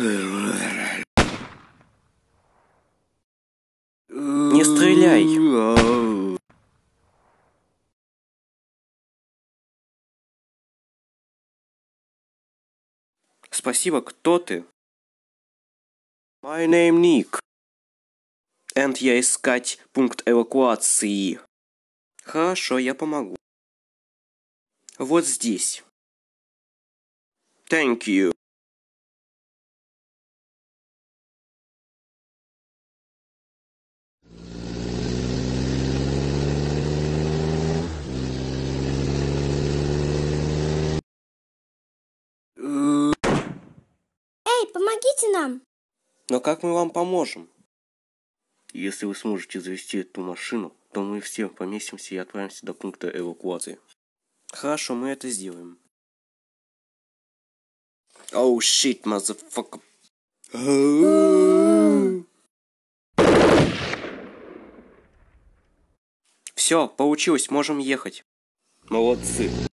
Не стреляй! Спасибо, кто ты? My name Nick. And я искать пункт эвакуации. Хорошо, я помогу. Вот здесь. Thank you. нам. Но как мы вам поможем? Если вы сможете завести эту машину, то мы все поместимся и отправимся до пункта эвакуации. Хорошо, мы это сделаем. Оу, oh, shit, Все, получилось, можем ехать. Молодцы.